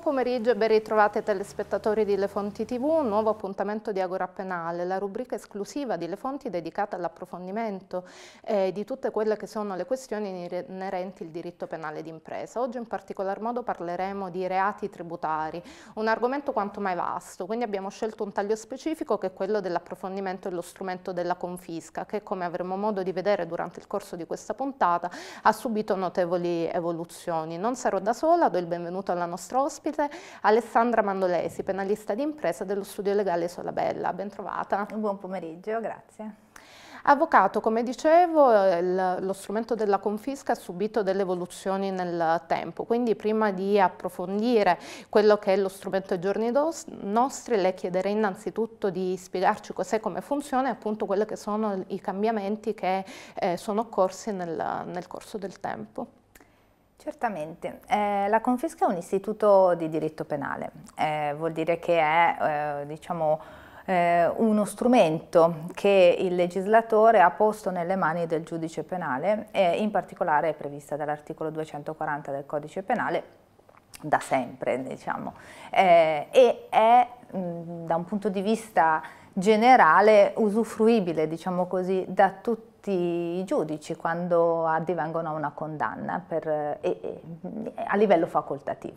Buon pomeriggio e ben ritrovati telespettatori di Le Fonti TV, un nuovo appuntamento di Agora Penale, la rubrica esclusiva di Le Fonti dedicata all'approfondimento eh, di tutte quelle che sono le questioni inerenti al diritto penale d'impresa. Oggi in particolar modo parleremo di reati tributari, un argomento quanto mai vasto, quindi abbiamo scelto un taglio specifico che è quello dell'approfondimento e lo strumento della confisca, che come avremo modo di vedere durante il corso di questa puntata ha subito notevoli evoluzioni. Non sarò da sola, do il benvenuto alla nostra ospite, ospite Alessandra Mandolesi, penalista di impresa dello studio legale Solabella. Bentrovata. Buon pomeriggio, grazie. Avvocato, come dicevo, il, lo strumento della confisca ha subito delle evoluzioni nel tempo, quindi prima di approfondire quello che è lo strumento ai giorni nostri, le chiederei innanzitutto di spiegarci cos'è, come funziona e appunto quelli che sono i cambiamenti che eh, sono occorsi nel, nel corso del tempo. Certamente, eh, la confisca è un istituto di diritto penale, eh, vuol dire che è eh, diciamo, eh, uno strumento che il legislatore ha posto nelle mani del giudice penale e in particolare è prevista dall'articolo 240 del codice penale da sempre diciamo eh, e è mh, da un punto di vista generale usufruibile, diciamo così, da tutti i giudici quando addivengono a una condanna per, eh, eh, a livello facoltativo.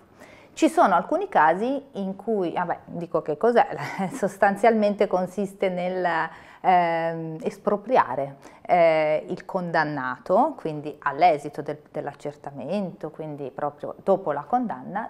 Ci sono alcuni casi in cui, vabbè, ah dico che cos'è, sostanzialmente consiste nel eh, espropriare eh, il condannato, quindi all'esito del, dell'accertamento, quindi proprio dopo la condanna,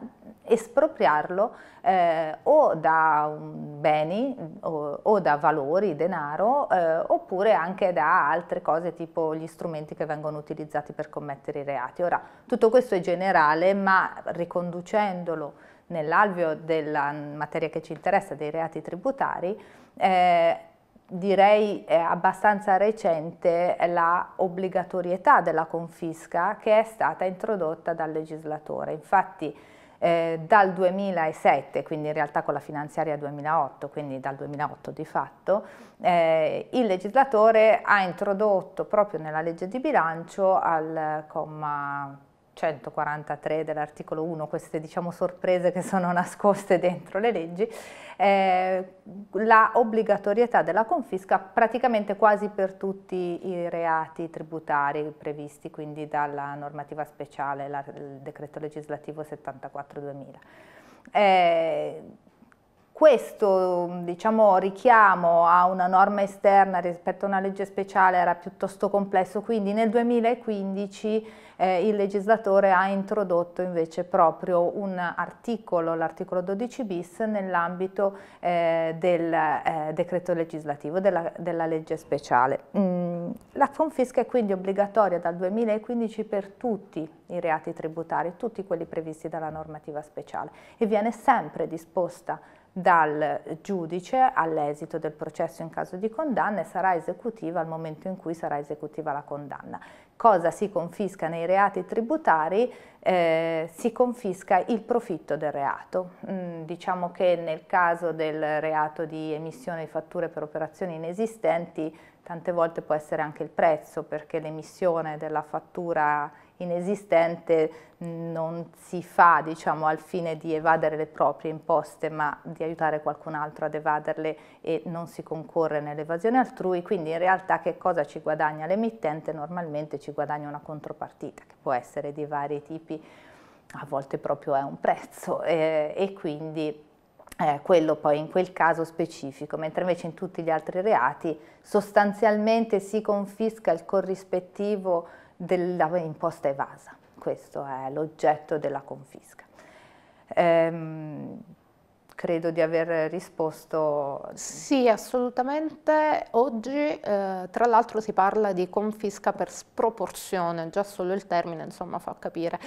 espropriarlo eh, o da beni o, o da valori, denaro, eh, oppure anche da altre cose tipo gli strumenti che vengono utilizzati per commettere i reati. Ora, tutto questo è generale, ma riconducendolo nell'alveo della materia che ci interessa, dei reati tributari, eh, direi è abbastanza recente la obbligatorietà della confisca che è stata introdotta dal legislatore. Infatti eh, dal 2007, quindi in realtà con la finanziaria 2008, quindi dal 2008 di fatto, eh, il legislatore ha introdotto proprio nella legge di bilancio al comma 143 dell'articolo 1, queste diciamo sorprese che sono nascoste dentro le leggi, eh, la obbligatorietà della confisca praticamente quasi per tutti i reati tributari previsti quindi dalla normativa speciale, la, il decreto legislativo 74-2000. Eh, questo diciamo, richiamo a una norma esterna rispetto a una legge speciale era piuttosto complesso, quindi nel 2015 eh, il legislatore ha introdotto invece proprio un articolo, l'articolo 12 bis, nell'ambito eh, del eh, decreto legislativo, della, della legge speciale. Mm, la confisca è quindi obbligatoria dal 2015 per tutti i reati tributari, tutti quelli previsti dalla normativa speciale e viene sempre disposta dal giudice all'esito del processo in caso di condanna e sarà esecutiva al momento in cui sarà esecutiva la condanna. Cosa si confisca nei reati tributari? Eh, si confisca il profitto del reato. Mm, diciamo che nel caso del reato di emissione di fatture per operazioni inesistenti tante volte può essere anche il prezzo perché l'emissione della fattura inesistente non si fa diciamo, al fine di evadere le proprie imposte ma di aiutare qualcun altro ad evaderle e non si concorre nell'evasione altrui, quindi in realtà che cosa ci guadagna l'emittente? Normalmente ci guadagna una contropartita che può essere di vari tipi, a volte proprio è un prezzo eh, e quindi eh, quello poi in quel caso specifico, mentre invece in tutti gli altri reati sostanzialmente si confisca il corrispettivo dell'imposta evasa, questo è l'oggetto della confisca. Ehm, credo di aver risposto. Sì, assolutamente. Oggi eh, tra l'altro si parla di confisca per sproporzione, già solo il termine insomma fa capire,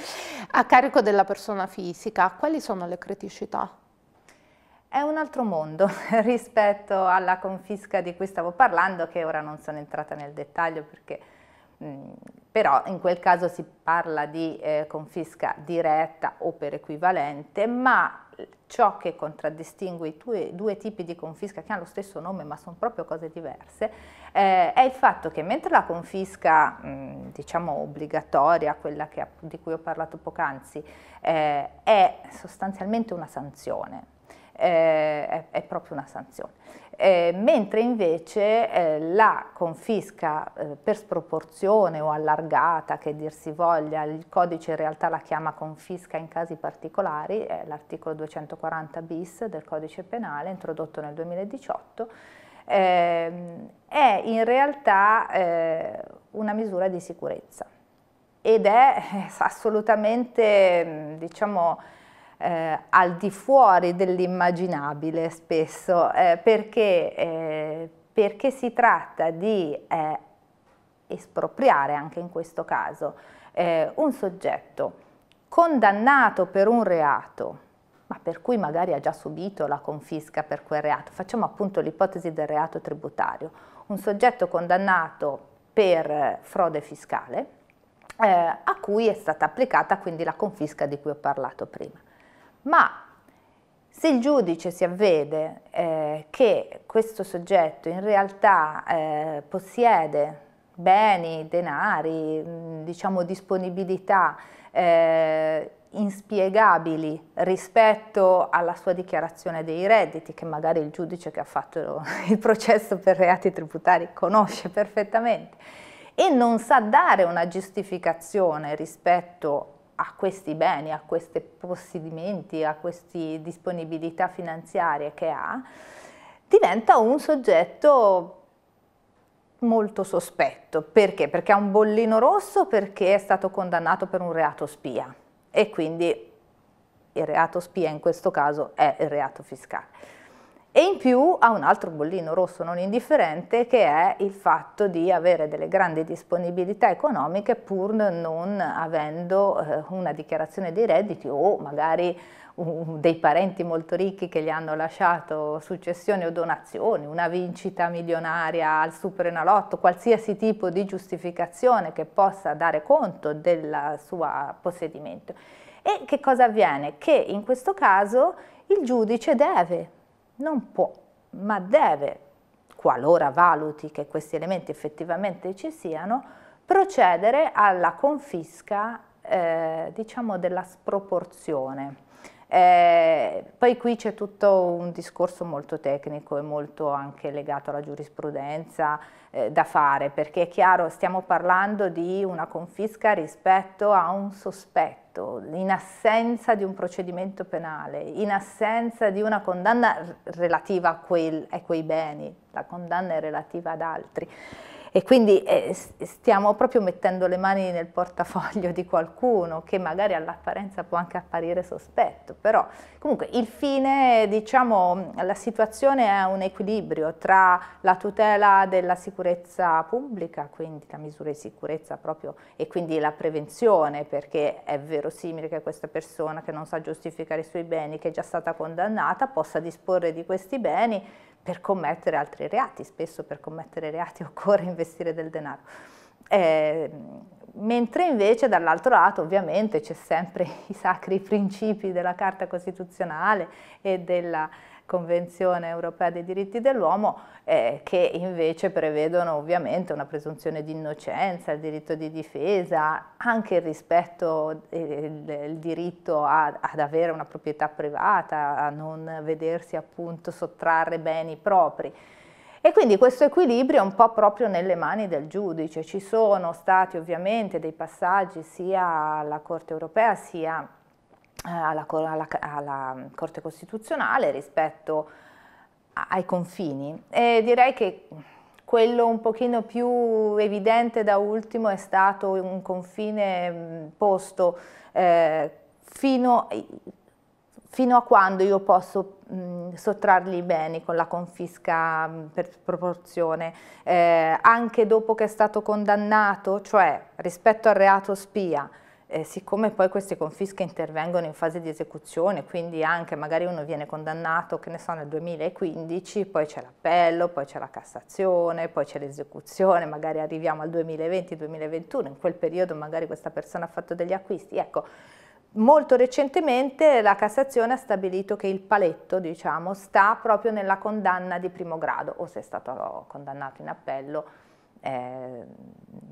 a carico della persona fisica. Quali sono le criticità? è un altro mondo rispetto alla confisca di cui stavo parlando, che ora non sono entrata nel dettaglio perché mm, però in quel caso si parla di eh, confisca diretta o per equivalente, ma ciò che contraddistingue i due, due, tipi di confisca che hanno lo stesso nome ma sono proprio cose diverse, eh, è il fatto che mentre la confisca mh, mm, diciamo obbligatoria, quella che, di cui ho parlato poc'anzi, eh, è sostanzialmente una sanzione, eh, è, è, proprio una sanzione. Eh, mentre invece eh, la confisca eh, per sproporzione o allargata, che dir si voglia, il codice in realtà la chiama confisca in casi particolari, è l'articolo 240 bis del codice penale introdotto nel 2018, ehm, è in realtà eh, una misura di sicurezza ed è eh, assolutamente, mm, diciamo, eh, al di fuori dell'immaginabile spesso, eh, perché, eh, perché, si tratta di eh, espropriare anche in questo caso eh, un soggetto condannato per un reato, ma per cui magari ha già subito la confisca per quel reato, facciamo appunto l'ipotesi del reato tributario, un soggetto condannato per frode fiscale, eh, a cui è stata applicata quindi la confisca di cui ho parlato prima ma se il giudice si avvede eh, che questo soggetto in realtà eh, possiede beni, denari, mm, diciamo disponibilità eh, inspiegabili rispetto alla sua dichiarazione dei redditi, che magari il giudice che ha fatto il processo per reati tributari conosce perfettamente, e non sa dare una giustificazione rispetto a questi beni, a questi possedimenti, a queste disponibilità finanziarie che ha, diventa un soggetto molto sospetto. Perché? Perché ha un bollino rosso, perché è stato condannato per un reato spia e quindi il reato spia in questo caso è il reato fiscale e in più ha un altro bollino rosso non indifferente che è il fatto di avere delle grandi disponibilità economiche pur non avendo eh, una dichiarazione dei redditi o magari dei parenti molto ricchi che gli hanno lasciato successioni o donazioni, una vincita milionaria al superenalotto, qualsiasi tipo di giustificazione che possa dare conto del suo possedimento. E che cosa avviene? Che in questo caso il giudice deve non può, ma deve, qualora valuti che questi elementi effettivamente ci siano, procedere alla confisca eh, diciamo della sproporzione. Eh, poi qui c'è tutto un discorso molto tecnico e molto anche legato alla giurisprudenza eh, da fare, perché è chiaro, stiamo parlando di una confisca rispetto a un sospetto oggetto, in assenza di un procedimento penale, in assenza di una condanna relativa a, quel, a quei beni, la condanna è relativa ad altri. E quindi eh, stiamo proprio mettendo le mani nel portafoglio di qualcuno che magari all'apparenza può anche apparire sospetto, però comunque il fine, diciamo, la situazione è un equilibrio tra la tutela della sicurezza pubblica, quindi la misura di sicurezza proprio e quindi la prevenzione, perché è verosimile che questa persona che non sa giustificare i suoi beni, che è già stata condannata, possa disporre di questi beni per commettere altri reati, spesso per commettere reati occorre investire del denaro. Eh, mentre invece dall'altro lato ovviamente c'è sempre i sacri principi della Carta Costituzionale e della, Convenzione europea dei diritti dell'uomo eh, che invece prevedono ovviamente una presunzione di innocenza, il diritto di difesa, anche il rispetto, eh, il, il diritto a, ad avere una proprietà privata, a non vedersi appunto sottrarre beni propri. E quindi questo equilibrio è un po' proprio nelle mani del giudice. Ci sono stati ovviamente dei passaggi sia alla Corte europea sia alla, alla, alla Corte Costituzionale rispetto ai confini e direi che quello un pochino più evidente da ultimo è stato un confine mm, posto eh, fino, fino, a quando io posso mm, sottrargli i beni con la confisca mm, per proporzione, eh, anche dopo che è stato condannato, cioè rispetto al reato spia, eh, siccome poi queste confische intervengono in fase di esecuzione, quindi anche magari uno viene condannato, che ne so, nel 2015, poi c'è l'appello, poi c'è la Cassazione, poi c'è l'esecuzione, magari arriviamo al 2020-2021, in quel periodo magari questa persona ha fatto degli acquisti, ecco, Molto recentemente la Cassazione ha stabilito che il paletto diciamo, sta proprio nella condanna di primo grado o se è stato condannato in appello eh,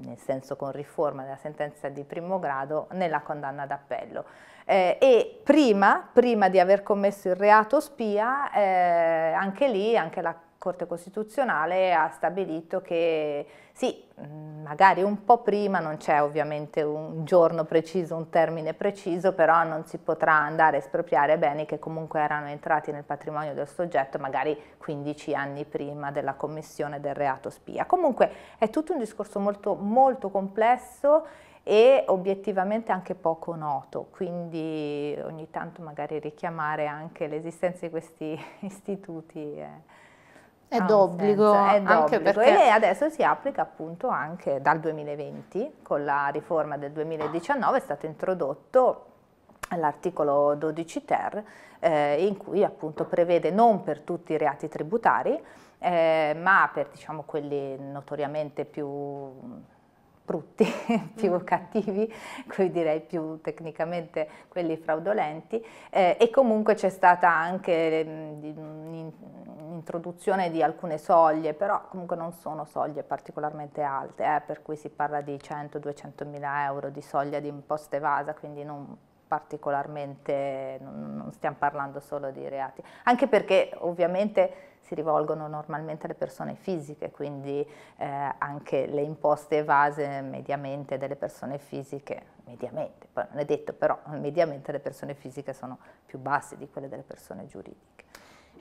nel senso con riforma della sentenza di primo grado, nella condanna d'appello. Eh, e prima, prima, di aver commesso il reato spia, eh, anche lì, anche la Corte Costituzionale ha stabilito che sì, mm, magari un po' prima, non c'è ovviamente un giorno preciso, un termine preciso, però non si potrà andare a espropriare beni che comunque erano entrati nel patrimonio del soggetto magari 15 anni prima della commissione del reato spia. Comunque è tutto un discorso molto, molto complesso e obiettivamente anche poco noto, quindi ogni tanto magari richiamare anche l'esistenza di questi istituti. Eh. È d'obbligo, Anche perché... E adesso si applica appunto anche dal 2020, con la riforma del 2019 è stato introdotto l'articolo 12 ter eh, in cui appunto prevede non per tutti i reati tributari eh, ma per diciamo quelli notoriamente più brutti, più mm. cattivi, direi più tecnicamente quelli fraudolenti eh, e comunque c'è stata anche l'introduzione ehm, di alcune soglie, però comunque non sono soglie particolarmente alte, eh, per cui si parla di 100-200 mila euro di soglia di imposta evasa, quindi non particolarmente, non stiamo parlando solo di reati, anche perché ovviamente si rivolgono normalmente alle persone fisiche, quindi eh, anche le imposte evase mediamente delle persone fisiche, mediamente, poi non è detto però, mediamente le persone fisiche sono più basse di quelle delle persone giuridiche.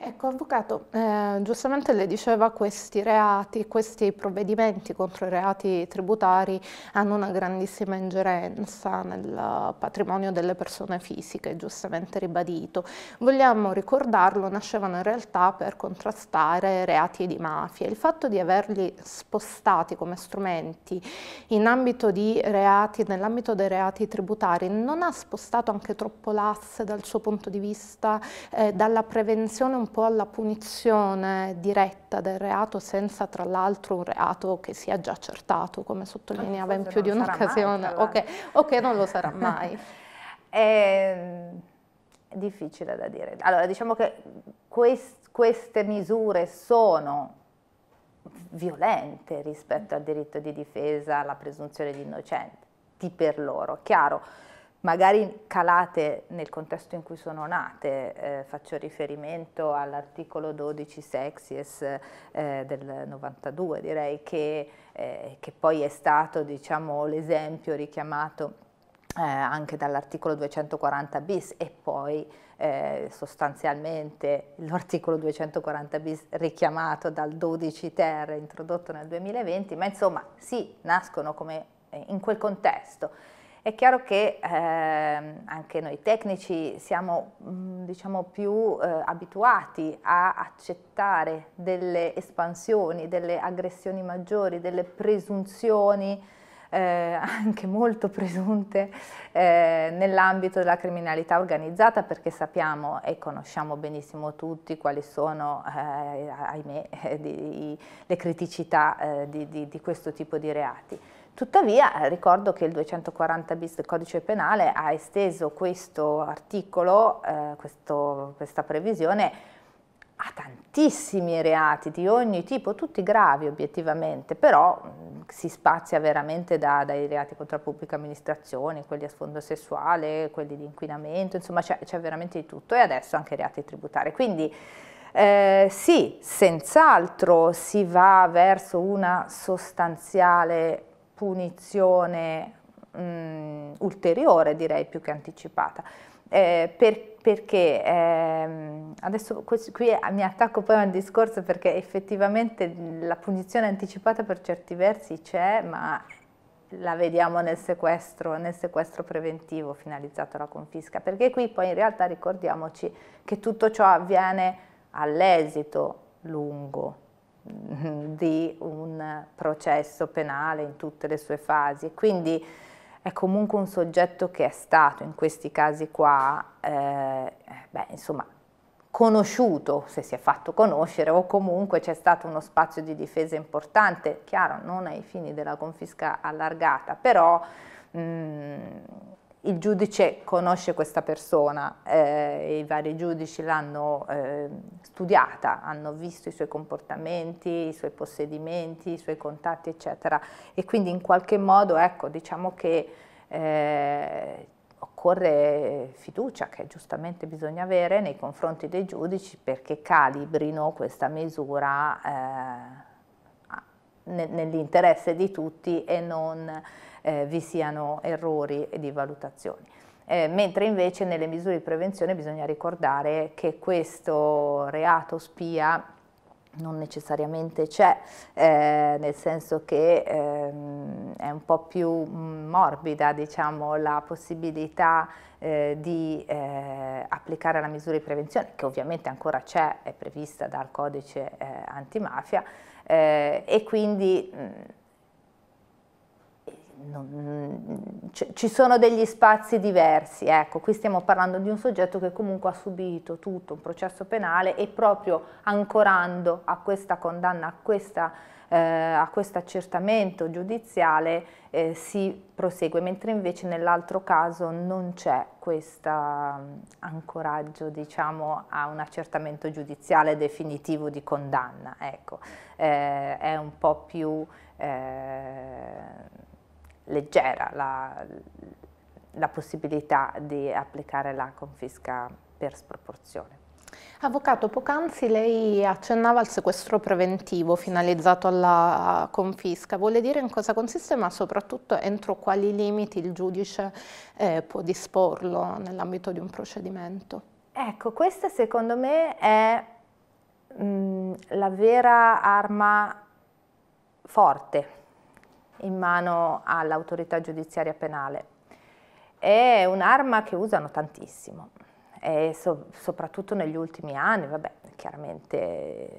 Ecco, Avvocato, eh, giustamente le diceva questi reati, questi provvedimenti contro i reati tributari hanno una grandissima ingerenza nel patrimonio delle persone fisiche, giustamente ribadito. Vogliamo ricordarlo, nascevano in realtà per contrastare reati di mafia. Il fatto di averli spostati come strumenti nell'ambito dei reati tributari non ha spostato anche troppo l'asse dal suo punto di vista eh, dalla prevenzione un po' alla punizione diretta del reato senza tra l'altro un reato che sia già accertato, come sottolineava eh, in più di un'occasione, o, che okay, non lo sarà mai. è ehm, difficile da dire. Allora, diciamo che quest, queste misure sono violente rispetto al diritto di difesa, alla presunzione di innocenti per loro, chiaro magari calate nel contesto in cui sono nate, eh, faccio riferimento all'articolo 12 sexies eh, del 92 direi, che, eh, che poi è stato diciamo, l'esempio richiamato eh, anche dall'articolo 240 bis e poi eh, sostanzialmente l'articolo 240 bis richiamato dal 12 ter introdotto nel 2020, ma insomma sì, nascono come eh, in quel contesto. È chiaro che eh, anche noi tecnici siamo mm, diciamo, più eh, abituati a accettare delle espansioni, delle aggressioni maggiori, delle presunzioni eh, anche molto presunte eh, nell'ambito della criminalità organizzata perché sappiamo e conosciamo benissimo tutti quali sono, eh, ahimè, di, di, le criticità eh, di, di questo tipo di reati. Tuttavia ricordo che il 240 bis del codice penale ha esteso questo articolo, eh, questo, questa previsione, a tantissimi reati di ogni tipo, tutti gravi obiettivamente, però mh, mm, si spazia veramente da, dai reati contro la pubblica amministrazione, quelli a sfondo sessuale, quelli di inquinamento, insomma c'è veramente di tutto e adesso anche reati tributari. Quindi, eh, sì, senz'altro si va verso una sostanziale punizione mh, mm, ulteriore, direi più che anticipata. Eh, per, perché ehm, adesso questo, qui mi attacco poi al discorso perché effettivamente la punizione anticipata per certi versi c'è, ma la vediamo nel sequestro, nel sequestro preventivo finalizzato alla confisca, perché qui poi in realtà ricordiamoci che tutto ciò avviene all'esito lungo di un processo penale in tutte le sue fasi. Quindi è comunque un soggetto che è stato in questi casi qua, eh, eh, beh, insomma, conosciuto, se si è fatto conoscere, o comunque c'è stato uno spazio di difesa importante, chiaro, non ai fini della confisca allargata, però mh, mm, il giudice conosce questa persona, eh, i vari giudici l'hanno eh, studiata, hanno visto i suoi comportamenti, i suoi possedimenti, i suoi contatti, eccetera. E quindi in qualche modo, ecco, diciamo che eh, occorre fiducia che giustamente bisogna avere nei confronti dei giudici perché calibrino questa misura eh, nell'interesse di tutti e non eh, vi siano errori di valutazione. Eh, mentre invece nelle misure di prevenzione bisogna ricordare che questo reato spia non necessariamente c'è, eh, nel senso che ehm, è un po' più mm, morbida diciamo, la possibilità eh, di eh, applicare la misura di prevenzione, che ovviamente ancora c'è, è prevista dal codice eh, antimafia, eh, e quindi mh, mm, non, mm, cioè, ci sono degli spazi diversi, ecco, qui stiamo parlando di un soggetto che comunque ha subito tutto un processo penale e proprio ancorando a questa condanna, a questa eh, a questo accertamento giudiziale eh, si prosegue, mentre invece nell'altro caso non c'è questo mm, ancoraggio diciamo, a un accertamento giudiziale definitivo di condanna. Ecco. Eh, è un po' più eh, leggera la, la possibilità di applicare la confisca per sproporzione. Avvocato, poc'anzi lei accennava al sequestro preventivo finalizzato alla confisca. Vuole dire in cosa consiste, ma soprattutto entro quali limiti il giudice eh, può disporlo nell'ambito di un procedimento? Ecco, questa secondo me è mh, mm, la vera arma forte in mano all'autorità giudiziaria penale. È un'arma che usano tantissimo e so, soprattutto negli ultimi anni, vabbè, chiaramente eh,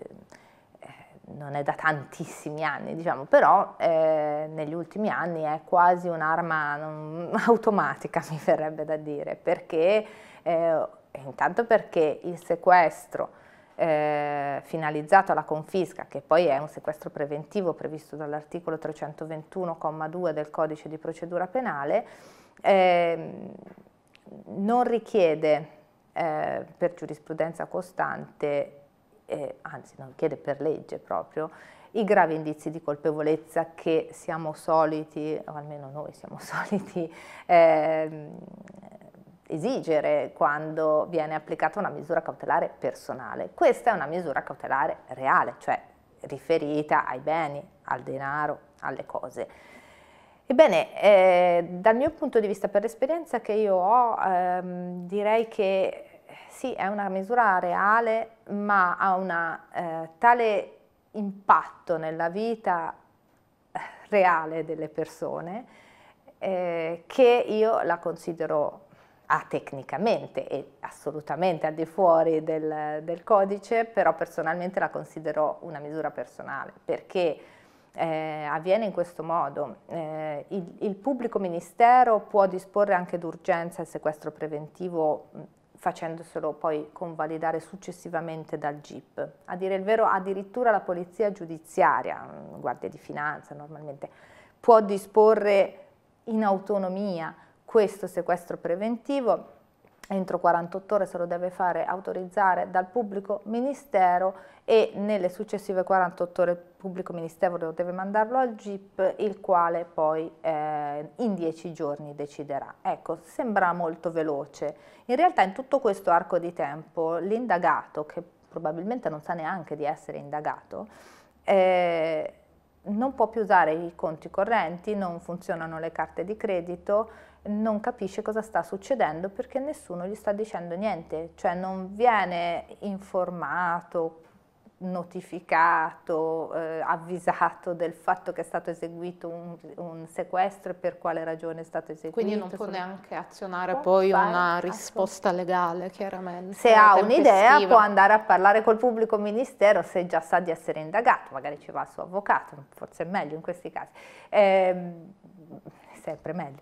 non è da tantissimi anni, diciamo, però eh, negli ultimi anni è quasi un'arma non, automatica, mi verrebbe da dire, perché eh, intanto perché il sequestro eh, finalizzato alla confisca, che poi è un sequestro preventivo previsto dall'articolo 321,2 del codice di procedura penale, eh, non richiede eh, per giurisprudenza costante, eh, anzi non chiede per legge proprio, i gravi indizi di colpevolezza che siamo soliti, o almeno noi siamo soliti, eh, esigere quando viene applicata una misura cautelare personale. Questa è una misura cautelare reale, cioè riferita ai beni, al denaro, alle cose. Ebbene, eh, dal mio punto di vista, per l'esperienza che io ho, ehm, direi che eh, sì, è una misura reale, ma ha un eh, tale impatto nella vita eh, reale delle persone eh, che io la considero tecnicamente e assolutamente al di fuori del, del, codice, però personalmente la considero una misura personale perché eh, avviene in questo modo. Eh, il, il, pubblico ministero può disporre anche d'urgenza il sequestro preventivo mm, facendoselo poi convalidare successivamente dal GIP. A dire il vero, addirittura la polizia giudiziaria, mm, guardia di finanza normalmente, può disporre in autonomia questo sequestro preventivo entro 48 ore se lo deve fare autorizzare dal pubblico ministero e nelle successive 48 ore il pubblico ministero deve mandarlo al GIP il quale poi eh, in 10 giorni deciderà. Ecco, sembra molto veloce. In realtà in tutto questo arco di tempo l'indagato, che probabilmente non sa neanche di essere indagato, eh, non può più usare i conti correnti, non funzionano le carte di credito, non capisce cosa sta succedendo perché nessuno gli sta dicendo niente, cioè non viene informato notificato, eh, avvisato del fatto che è stato eseguito un, un, sequestro e per quale ragione è stato eseguito. Quindi non può neanche azionare può poi una risposta legale, chiaramente. Se ha un'idea può andare a parlare col pubblico ministero se già sa di essere indagato, magari ci va il suo avvocato, forse è meglio in questi casi, eh, sempre meglio.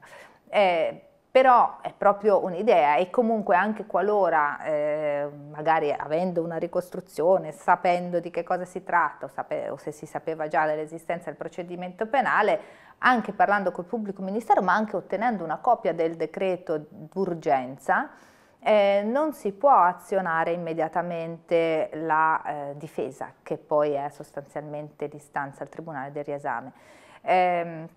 Eh, però è proprio un'idea e comunque anche qualora eh, magari avendo una ricostruzione, sapendo di che cosa si tratta o, sape- o se si sapeva già dell'esistenza del procedimento penale, anche parlando col pubblico ministero ma anche ottenendo una copia del decreto d'urgenza, eh, non si può azionare immediatamente la eh, difesa, che poi è sostanzialmente l'istanza al Tribunale del riesame. Eh,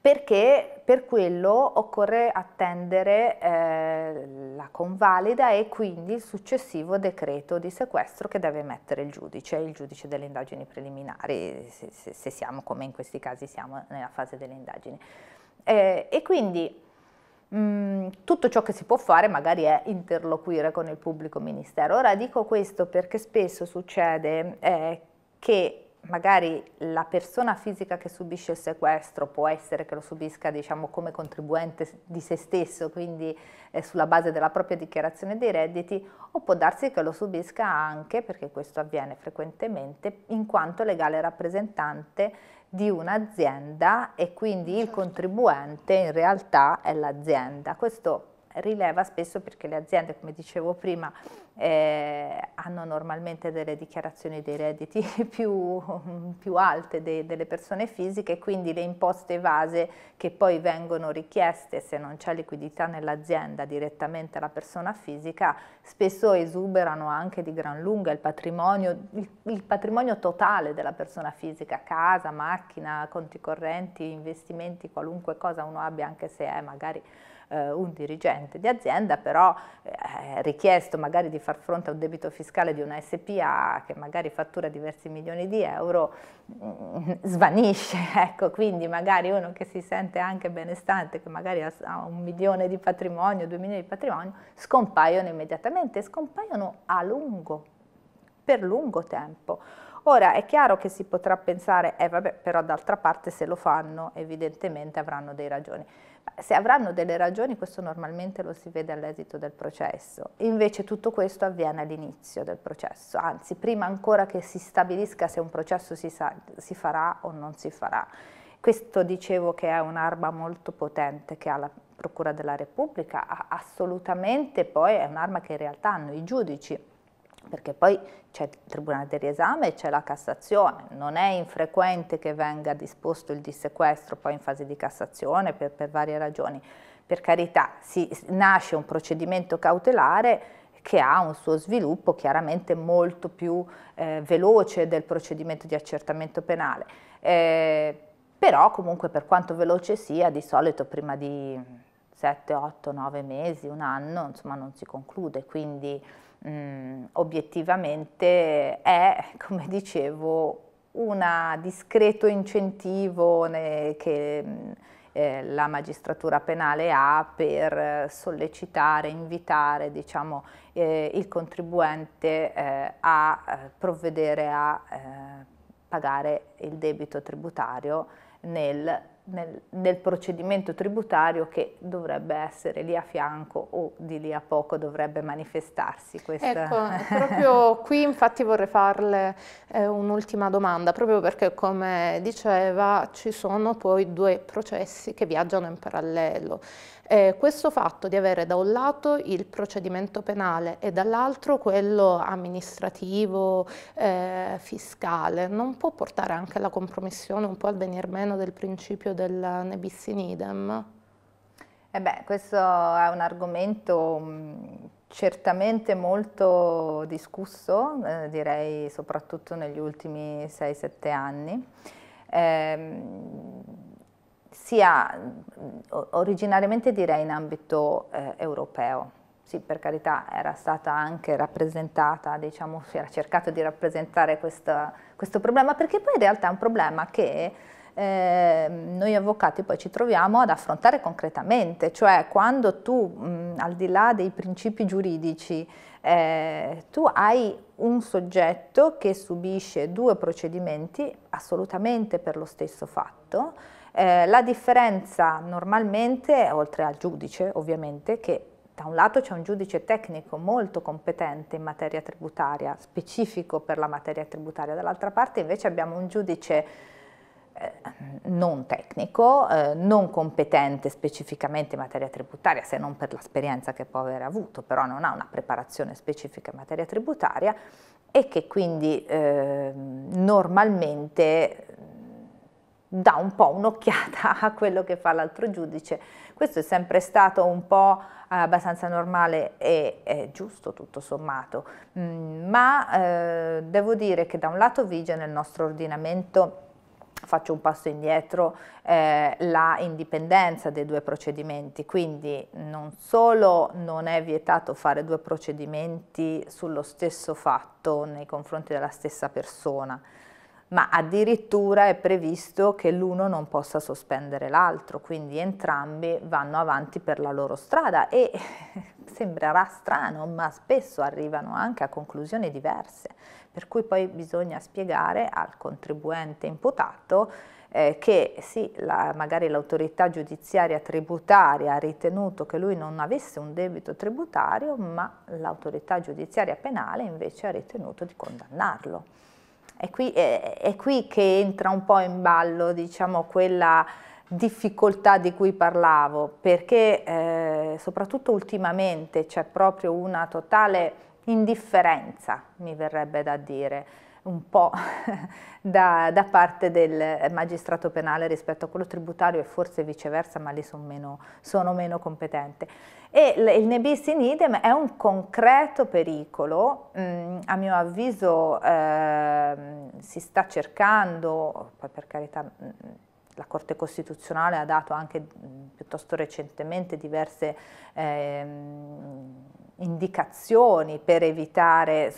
perché per quello occorre attendere eh, la convalida e quindi il successivo decreto di sequestro che deve emettere il giudice, il giudice delle indagini preliminari, se, se, se siamo come in questi casi siamo nella fase delle indagini. Eh, e quindi mh, mm, tutto ciò che si può fare magari è interloquire con il pubblico ministero. Ora dico questo perché spesso succede eh, che magari la persona fisica che subisce il sequestro può essere che lo subisca diciamo, come contribuente di se stesso, quindi eh, sulla base della propria dichiarazione dei redditi, o può darsi che lo subisca anche, perché questo avviene frequentemente, in quanto legale rappresentante di un'azienda e quindi il certo. contribuente in realtà è l'azienda. Questo rileva spesso perché le aziende, come dicevo prima, eh, hanno normalmente delle dichiarazioni dei redditi più, più alte de, delle persone fisiche, quindi le imposte evase che poi vengono richieste se non c'è liquidità nell'azienda direttamente alla persona fisica, spesso esuberano anche di gran lunga il patrimonio, il, il patrimonio totale della persona fisica, casa, macchina, conti correnti, investimenti, qualunque cosa uno abbia, anche se è magari eh, un dirigente di azienda, però è eh, richiesto magari di far fronte a un debito fiscale di una SPA che magari fattura diversi milioni di euro, mh, mm, svanisce, ecco, quindi magari uno che si sente anche benestante, che magari ha un milione di patrimonio, due milioni di patrimonio, scompaiono immediatamente, scompaiono a lungo, per lungo tempo. Ora è chiaro che si potrà pensare, eh vabbè, però d'altra parte se lo fanno evidentemente avranno dei ragioni. Se avranno delle ragioni, questo normalmente lo si vede all'esito del processo. Invece tutto questo avviene all'inizio del processo, anzi prima ancora che si stabilisca se un processo si, sa, si farà o non si farà. Questo dicevo che è un'arma molto potente che ha la Procura della Repubblica, assolutamente poi è un'arma che in realtà hanno i giudici perché poi c'è il Tribunale del riesame e c'è la Cassazione, non è infrequente che venga disposto il dissequestro poi in fase di Cassazione per, per varie ragioni. Per carità, si, nasce un procedimento cautelare che ha un suo sviluppo chiaramente molto più eh, veloce del procedimento di accertamento penale, eh, però comunque per quanto veloce sia, di solito prima di 7, 8, 9 mesi, un anno, insomma non si conclude, quindi mh, mm, obiettivamente è, come dicevo, un discreto incentivo ne, che mm, eh, la magistratura penale ha per sollecitare, invitare diciamo, eh, il contribuente eh, a eh, provvedere a eh, pagare il debito tributario nel nel, nel, procedimento tributario che dovrebbe essere lì a fianco o di lì a poco dovrebbe manifestarsi. Questa... Ecco, proprio qui infatti vorrei farle eh, un'ultima domanda, proprio perché come diceva ci sono poi due processi che viaggiano in parallelo. Eh, questo fatto di avere da un lato il procedimento penale e dall'altro quello amministrativo, eh, fiscale, non può portare anche alla compromissione, un po' al venir meno del principio del nebis in idem? Eh beh, questo è un argomento mm, certamente molto discusso, eh, direi soprattutto negli ultimi 6-7 anni. Eh, sia mm, originariamente direi in ambito eh, europeo. Sì, per carità, era stata anche rappresentata, diciamo, si era cercato di rappresentare questa, questo problema, perché poi in realtà è un problema che eh, noi avvocati poi ci troviamo ad affrontare concretamente, cioè quando tu, mh, mm, al di là dei principi giuridici, eh, tu hai un soggetto che subisce due procedimenti assolutamente per lo stesso fatto, eh, la differenza normalmente, oltre al giudice ovviamente, che da un lato c'è un giudice tecnico molto competente in materia tributaria, specifico per la materia tributaria, dall'altra parte invece abbiamo un giudice eh, non tecnico, eh, non competente specificamente in materia tributaria, se non per l'esperienza che può aver avuto, però non ha una preparazione specifica in materia tributaria e che quindi eh, normalmente dà un po' un'occhiata a quello che fa l'altro giudice. Questo è sempre stato un po' eh, abbastanza normale e giusto tutto sommato, mm, ma eh, devo dire che da un lato vige nel nostro ordinamento faccio un passo indietro, eh, la indipendenza dei due procedimenti, quindi non solo non è vietato fare due procedimenti sullo stesso fatto nei confronti della stessa persona, ma addirittura è previsto che l'uno non possa sospendere l'altro, quindi entrambi vanno avanti per la loro strada e sembrerà strano, ma spesso arrivano anche a conclusioni diverse, per cui poi bisogna spiegare al contribuente imputato eh, che sì, la, magari l'autorità giudiziaria tributaria ha ritenuto che lui non avesse un debito tributario, ma l'autorità giudiziaria penale invece ha ritenuto di condannarlo. È qui, è, è qui, che entra un po' in ballo diciamo, quella difficoltà di cui parlavo, perché eh, soprattutto ultimamente c'è proprio una totale indifferenza, mi verrebbe da dire un po' da, da, parte del magistrato penale rispetto a quello tributario e forse viceversa, ma lì sono meno, sono meno competente. E il, nebis in idem è un concreto pericolo, mm, a mio avviso eh, si sta cercando, poi per carità mm, la Corte Costituzionale ha dato anche piuttosto recentemente diverse ehm, indicazioni per evitare,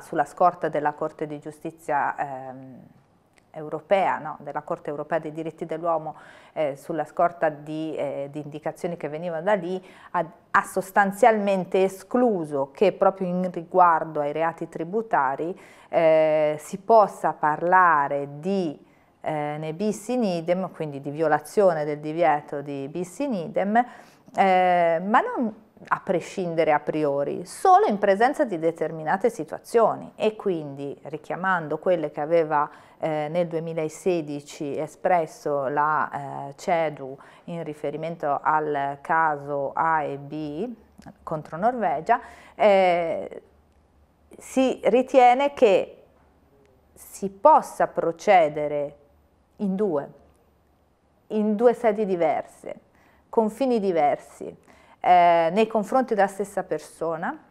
sulla scorta della Corte di Giustizia ehm, Europea, no, della Corte Europea dei diritti dell'uomo, eh, sulla scorta di, eh, di, indicazioni che venivano da lì, ha, ha, sostanzialmente escluso che proprio in riguardo ai reati tributari eh, si possa parlare di eh, nei bis in idem, quindi di violazione del divieto di bis in idem, eh, ma non a prescindere a priori, solo in presenza di determinate situazioni e quindi richiamando quelle che aveva eh, nel 2016 espresso la eh, CEDU in riferimento al caso A e B contro Norvegia, eh, si ritiene che si possa procedere in due, in due sedi diverse, confini diversi, eh, nei confronti della stessa persona,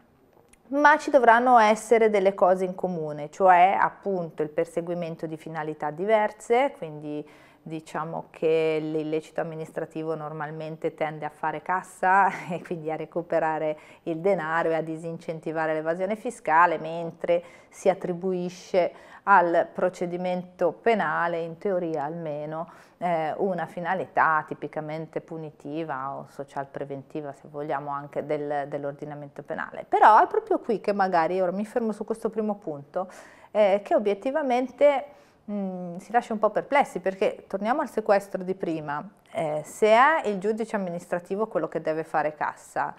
ma ci dovranno essere delle cose in comune, cioè appunto il perseguimento di finalità diverse, quindi diciamo che l'illecito amministrativo normalmente tende a fare cassa e quindi a recuperare il denaro e a disincentivare l'evasione fiscale, mentre si attribuisce al procedimento penale, in teoria almeno, eh, una finalità tipicamente punitiva o social preventiva, se vogliamo, anche del, dell'ordinamento penale. Però è proprio qui che magari, ora mi fermo su questo primo punto, eh, che obiettivamente Mm, si lascia un po' perplessi perché torniamo al sequestro di prima, eh, se è il giudice amministrativo quello che deve fare cassa,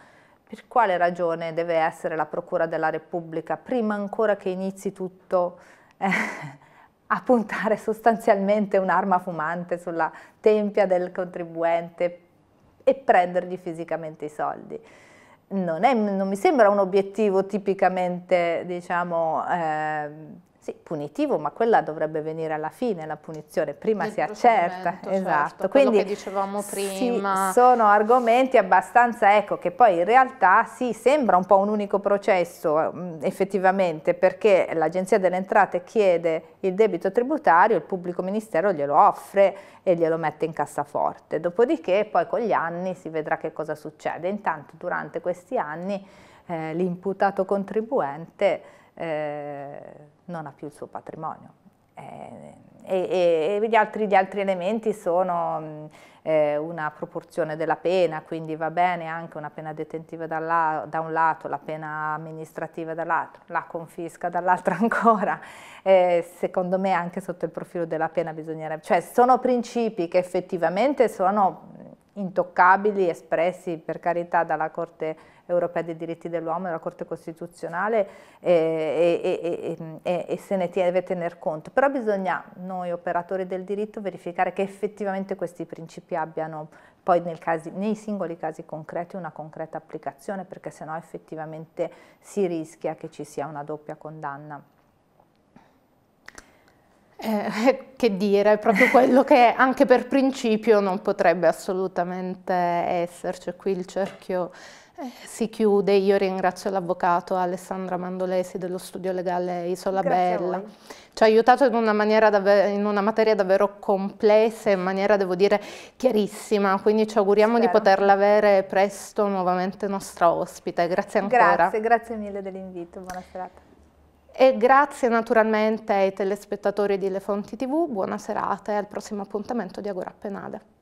per quale ragione deve essere la Procura della Repubblica prima ancora che inizi tutto eh, a puntare sostanzialmente un'arma fumante sulla tempia del contribuente e prendergli fisicamente i soldi? Non, è, non mi sembra un obiettivo tipicamente diciamo, eh, sì, punitivo, ma quella dovrebbe venire alla fine, la punizione, prima Del si accerta. Certo, esatto, quindi dicevamo prima. Sì, sono argomenti abbastanza, ecco, che poi in realtà sì, sembra un po' un unico processo mm, effettivamente, perché l'Agenzia delle Entrate chiede il debito tributario, il pubblico ministero glielo offre e glielo mette in cassaforte. Dopodiché poi con gli anni si vedrà che cosa succede. Intanto durante questi anni eh, l'imputato contribuente... Eh, non ha più il suo patrimonio. Eh, e, e, e gli, altri, gli, altri, elementi sono mm, eh, una proporzione della pena, quindi va bene anche una pena detentiva da un lato, la pena amministrativa dall'altro, la confisca dall'altro ancora. Eh, secondo me anche sotto il profilo della pena bisognerebbe, cioè sono principi che effettivamente sono mm, intoccabili, espressi per carità dalla Corte europea dei diritti dell'uomo e della Corte Costituzionale eh, e, e, e, e se ne deve tener conto. Però bisogna noi operatori del diritto verificare che effettivamente questi principi abbiano poi casi, nei singoli casi concreti una concreta applicazione perché sennò effettivamente si rischia che ci sia una doppia condanna. Eh, che dire, è proprio quello che anche per principio non potrebbe assolutamente esserci, qui il cerchio eh, si chiude. Io ringrazio l'avvocato Alessandra Mandolesi dello studio legale Isola Grazie Bella. Ci ha aiutato in una, in una, materia davvero complessa, in maniera devo dire chiarissima, quindi ci auguriamo Spero. di poterla avere presto nuovamente nostra ospite. Grazie ancora. Grazie, grazie mille dell'invito, buona serata. E grazie naturalmente ai telespettatori di Le Fonti TV, buona serata e al prossimo appuntamento di Agora Penale.